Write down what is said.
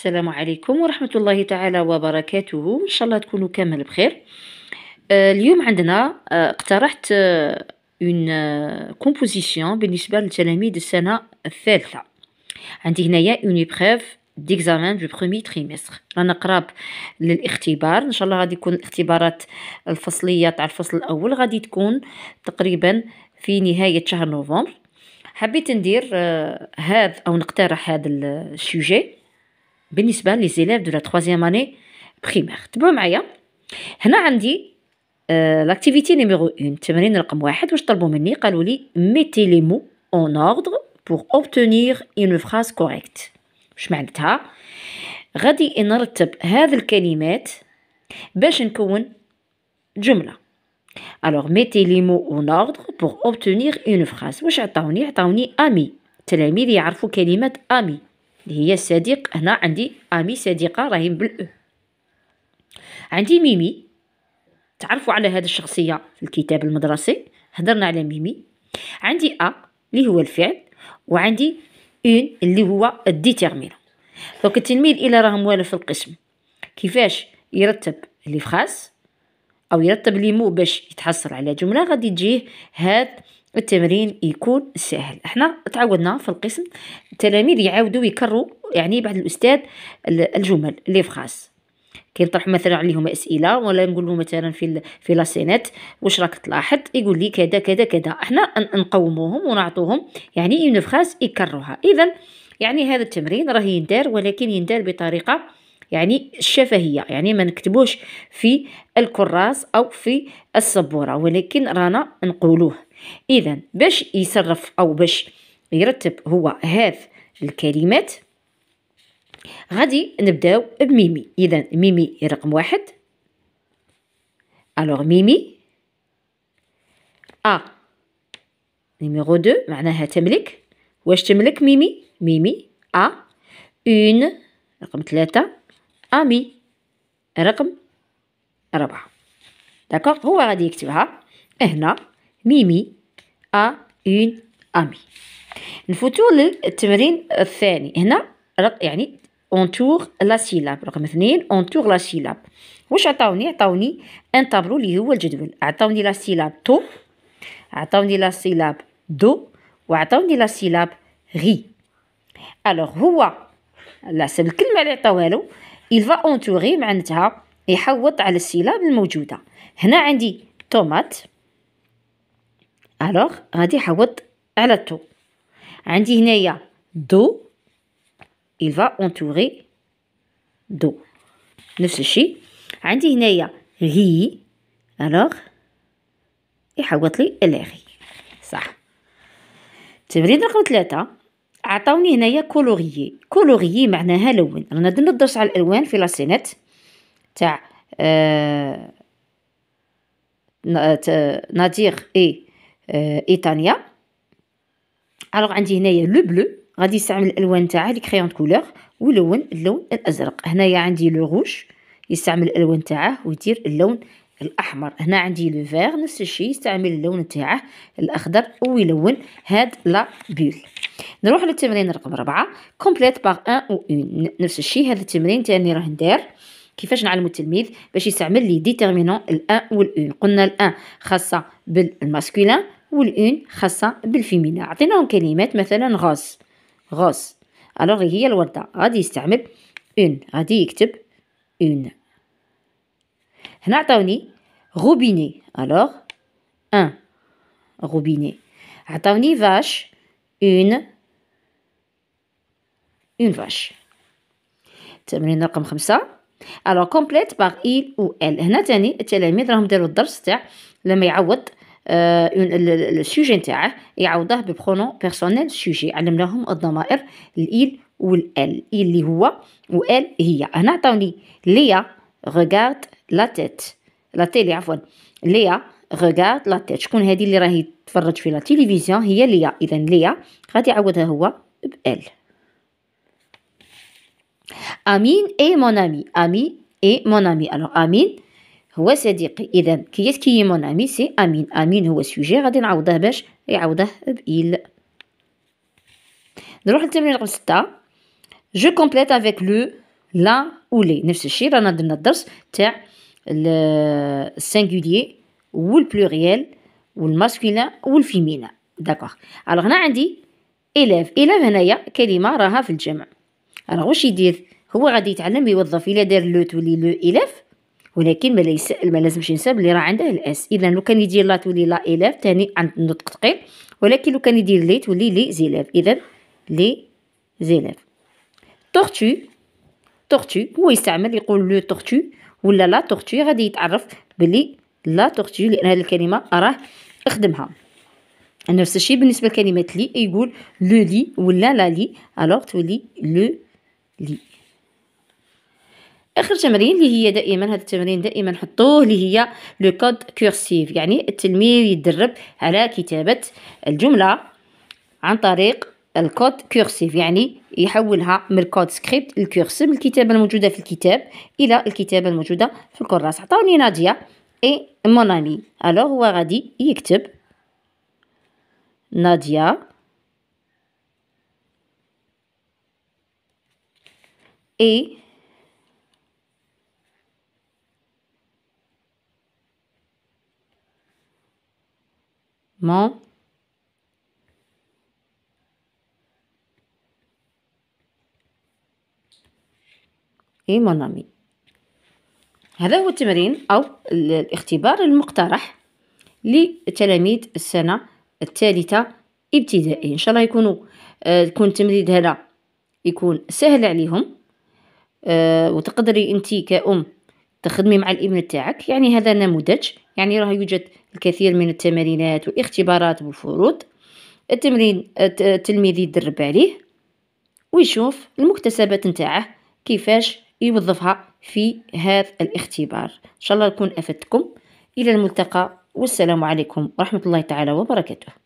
السلام عليكم ورحمة الله تعالى وبركاته إن شاء الله تكونوا كامل بخير آه، اليوم عندنا آه، اقترحت اون آه، كومبوزيسيون بالنسبة لتلاميذ السنة الثالثة عندي هنايا اون إبخيف ديكزامان دو برومي تريمستر رانا قراب للاختبار ان شاء الله غادي يكون الاختبارات الفصليه تاع الفصل الاول غادي تكون تقريبا في نهايه شهر نوفمبر حبيت ندير هذا او نقترح هذا السوجي بالنسبه لي زيليف دو لا اني بريمير تبعوا معايا هنا عندي لاكتيفيتي نيميرو 1 تمرين رقم واحد واش طلبوا مني قالوا لي ميتي لي مو اون اوردر بور اوبتونير اون فراز كوريكت واش معناتها غادي نرتب هذه الكلمات باش نكون جمله الوغ ميتي لي مو اون اوردر بور اوبتونير اون فراز واش عطاوني عطاوني امي تلاميذ يعرفوا كلمه امي اللي هي صديق هنا عندي امي صديقه راهي بالاو عندي ميمي تعرفوا على هذه الشخصيه في الكتاب المدرسي هضرنا على ميمي عندي ا اللي هو الفعل وعندي اون اللي هو الديتيرمينو دونك التلميذ الا راه موالف في القسم كيفاش يرتب لي فراس او يرتب لي مو باش يتحصل على جمله غادي تجيه هاد التمرين يكون سهل احنا تعودنا في القسم التلاميذ يعاودوا يكرروا يعني بعد الاستاذ الجمل لي فراس كيطرح مثلا عليهم اسئله ولا نقول له مثلا في في سينات واش راك تلاحظ يقول لي كذا كذا كذا احنا نقوموهم ونعطوهم يعني اون فراس يكرروها اذا يعني هذا التمرين راه يندار ولكن يندار بطريقه يعني الشفهية يعني ما نكتبوش في الكراس أو في السبورة ولكن رانا نقولوه اذا باش يصرف او باش يرتب هو هذه الكلمات غادي نبداو بميمي اذا ميمي رقم واحد الوغ ميمي ا نيميرو دو معناها تملك واش تملك ميمي ميمي ا اون رقم ثلاثة امي رقم ربعة داكوغ هو غادي يكتبها هنا ميمي أ اون أمي نفوتو للتمرين الثاني هنا يعني اونتور لا سيلاب رقم اثنين اونتور لا سيلاب واش عطاوني عطاوني ان طابلو اللي هو الجدول عطاوني لا سيلاب تو عطاوني لا سيلاب دو وعطاوني لا سيلاب غي الوغ هو لا الكلمه اللي عطاوها له يلفا اونتوري معناتها يحوط على السيلاب الموجوده هنا عندي طوماط الوغ غادي نعوض على تو عندي هنايا دو il va entourer دو نفس الشيء عندي هنايا غي الوغ يحوط لي الغي صح تمرين رقم ثلاثة عطاوني هنايا كولوغي كولوغي معناها لون رانا درنا الدرس على الالوان في لاسينات تاع آه... آه، نادير اي ايطاليا آه، الوغ عندي هنايا لو بلو غادي نستعمل الالوان تاعه لي كريون كولور ولون اللون الازرق هنايا عندي لو روج يستعمل الالوان تاعه ويدير اللون الاحمر هنا عندي لو فير نفس الشيء يستعمل اللون تاعه الاخضر ويلون هاد لا بول نروح للتمرين رقم ربعة كومبليت باغ ان و اون نفس الشيء هذا التمرين تاني راه ندير كيفاش نعلمو التلميذ باش يستعمل لي ديتيرمينون الان والان قلنا الان خاصه بالماسكولين والان خاصة بالفيمينا عطيناهم كلمات مثلا غاز غاز الوغ هي الوردة غادي يستعمل أون غادي يكتب أون هنا عطاوني روبيني الوغ أن روبيني عطاوني فاش أون أون فاش تمرين رقم خمسة الوغ كومبليت باغ إل و إل هنا تاني التلاميذ راهم داروا الدرس تاع لما يعوض السوجي نتاعه يعوضه ببرونون بيرسونيل سوجي علم لهم الضمائر الايل والال ايل اللي هو وال هي هنا عطاوني ليا ريغارد لا تيت لا تيلي عفوا ليا ريغارد لا تيت شكون هذه اللي راهي تفرج في لا تيليفزيون هي ليا اذا ليا غادي يعوضها هو بال امين اي مون امي امي اي مون امي الوغ امين هو صديقي اذا كي كي مون امي سي امين امين هو سوجي غادي نعوضه باش يعوضه بايل نروح للتمرين رقم ستة جو كومبليت افيك لو لا و لي نفس الشيء رانا درنا الدرس تاع السينغوليي والبلوريال والماسكولين والفيمينا داكوغ الوغ هنا عندي إلاف إلاف هنايا كلمة راها في الجمع الوغ واش يدير هو غادي يتعلم يوظف إلا دار لو تولي لو إلاف ولكن ما, ليس ما لازمش ينسى بلي راه عنده الاس اذا لو كان يدير لا تولي لا ايلاف ثاني عند النطق ثقيل ولكن لو كان يدير لي تولي لي زيلاف اذا لي زيلاف تورتو تورتو هو يستعمل يقول لو تورتو ولا لا تورتو غادي يتعرف بلي لا تورتو لان هذه الكلمه راه اخدمها نفس الشيء بالنسبه لكلمه لي يقول لو لي ولا لا لي الوغ تولي لو لي اخر تمرين اللي هي دائما هذا التمرين دائما نحطوه اللي هي لو كود كورسيف يعني التلميذ يدرب على كتابه الجمله عن طريق الكود كورسيف يعني يحولها من الكود سكريبت الكورسيف من الكتابه الموجوده في الكتاب الى الكتابه الموجوده في الكراس عطاوني ناديه اي مونامي الو هو غادي يكتب ناديه اي mon et mon ami هذا هو التمرين أو الاختبار المقترح لتلاميذ السنة الثالثة ابتدائي إن شاء الله يكونوا آه، يكون التمرين هذا يكون سهل عليهم آه، وتقدري أنت كأم تخدمي مع الابن تاعك يعني هذا نموذج يعني راه يوجد الكثير من التمارينات والاختبارات والفروض التمرين التلميذ يدرب عليه ويشوف المكتسبات نتاعه كيفاش يوظفها في هذا الاختبار ان شاء الله نكون افدتكم الى الملتقى والسلام عليكم ورحمه الله تعالى وبركاته